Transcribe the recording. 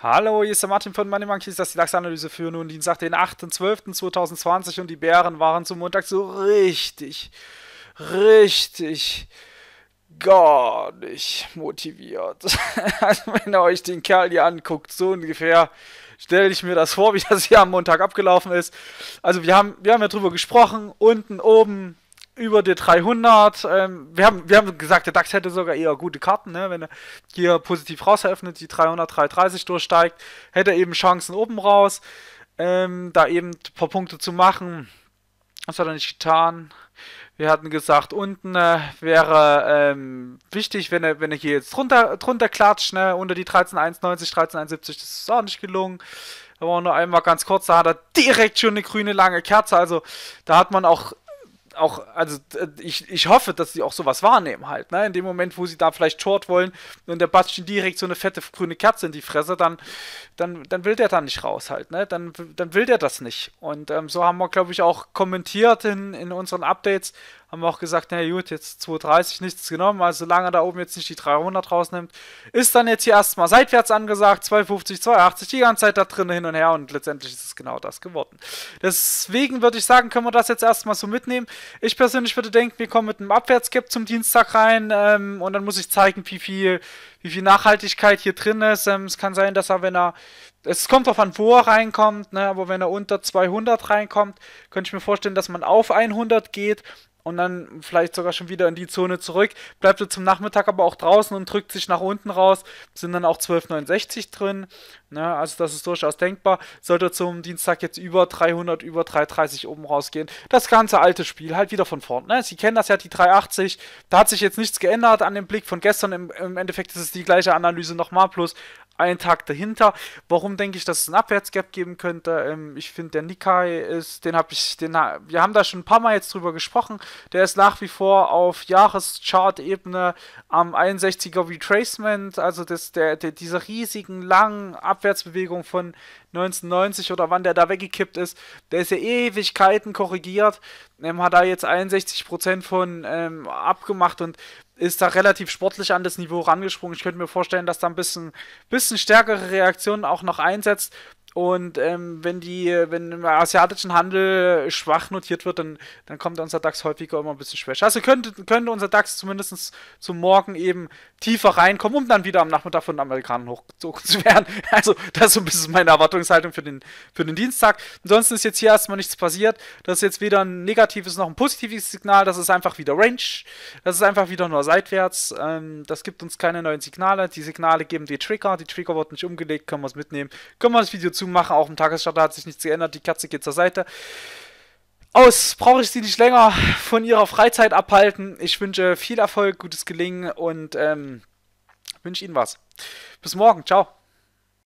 Hallo, hier ist der Martin von Money Monkeys, das ist die DAX-Analyse für nun Dienstag, den 8.12.2020 und die Bären waren zum Montag so richtig, richtig gar nicht motiviert. also wenn ihr euch den Kerl hier anguckt, so ungefähr stelle ich mir das vor, wie das hier am Montag abgelaufen ist. Also wir haben, wir haben ja drüber gesprochen, unten, oben, über die 300. Ähm, wir, haben, wir haben gesagt, der DAX hätte sogar eher gute Karten. Ne? Wenn er hier positiv raus eröffnet, die 300, 330 durchsteigt, hätte er eben Chancen oben raus, ähm, da eben ein paar Punkte zu machen. Das hat er nicht getan. Wir hatten gesagt, unten äh, wäre ähm, wichtig, wenn er, wenn er hier jetzt drunter, drunter klatscht, ne? unter die 13,91, 13,71. das ist auch nicht gelungen. Da war nur einmal ganz kurz, da hat er direkt schon eine grüne lange Kerze. Also da hat man auch auch, also äh, ich, ich hoffe, dass sie auch sowas wahrnehmen halt, ne? In dem Moment, wo sie da vielleicht Short wollen und der Bastian direkt so eine fette grüne Kerze in die Fresse, dann, dann, dann will der da nicht raus halt, ne? Dann, dann will der das nicht. Und ähm, so haben wir, glaube ich, auch kommentiert in, in unseren Updates, haben wir auch gesagt, naja gut, jetzt 230 nichts genommen, also solange da oben jetzt nicht die 300 rausnimmt, ist dann jetzt hier erstmal seitwärts angesagt, 250, 280, die ganze Zeit da drin hin und her und letztendlich ist es genau das geworden. Deswegen würde ich sagen, können wir das jetzt erstmal so mitnehmen. Ich persönlich würde denken, wir kommen mit einem Abwärtscap zum Dienstag rein ähm, und dann muss ich zeigen, wie viel, wie viel Nachhaltigkeit hier drin ist. Ähm, es kann sein, dass er, wenn er es kommt darauf an, wo er reinkommt, ne? aber wenn er unter 200 reinkommt, könnte ich mir vorstellen, dass man auf 100 geht und dann vielleicht sogar schon wieder in die Zone zurück. Bleibt er zum Nachmittag aber auch draußen und drückt sich nach unten raus. Sind dann auch 12,69 drin. Ne? Also das ist durchaus denkbar. Sollte zum Dienstag jetzt über 300, über 330 oben rausgehen. Das ganze alte Spiel halt wieder von vorne. Ne? Sie kennen das ja, die 380. Da hat sich jetzt nichts geändert an dem Blick von gestern. Im, im Endeffekt ist es die gleiche Analyse nochmal. Plus einen Tag dahinter. Warum denke ich, dass es einen Abwärtsgap geben könnte? Ähm, ich finde, der Nikkei ist, den habe ich, den, wir haben da schon ein paar Mal jetzt drüber gesprochen. Der ist nach wie vor auf Jahreschart-Ebene am 61er Retracement, also das, der, der, diese riesigen langen Abwärtsbewegung von 1990 oder wann der da weggekippt ist, der ist ja Ewigkeiten korrigiert, ähm, hat da jetzt 61% von ähm, abgemacht und ist da relativ sportlich an das Niveau rangesprungen. Ich könnte mir vorstellen, dass da ein bisschen, bisschen bisschen stärkere Reaktionen auch noch einsetzt, und ähm, wenn die, wenn im asiatischen Handel schwach notiert wird, dann, dann kommt unser DAX häufiger immer ein bisschen schwächer. Also könnte, könnte unser DAX zumindest zum Morgen eben tiefer reinkommen, um dann wieder am Nachmittag von den Amerikanern hochgezogen zu werden. Also, das ist so ein bisschen meine Erwartungshaltung für den, für den Dienstag. Ansonsten ist jetzt hier erstmal nichts passiert. Das ist jetzt weder ein negatives noch ein positives Signal. Das ist einfach wieder Range. Das ist einfach wieder nur seitwärts. Ähm, das gibt uns keine neuen Signale. Die Signale geben die Trigger. Die Trigger wurden nicht umgelegt. Können wir es mitnehmen. Können wir das Video zu Richtung machen. Auch im Tagesstarter hat sich nichts geändert. Die Kerze geht zur Seite. Aus brauche ich sie nicht länger von ihrer Freizeit abhalten. Ich wünsche viel Erfolg, gutes Gelingen und ähm, wünsche Ihnen was. Bis morgen. Ciao.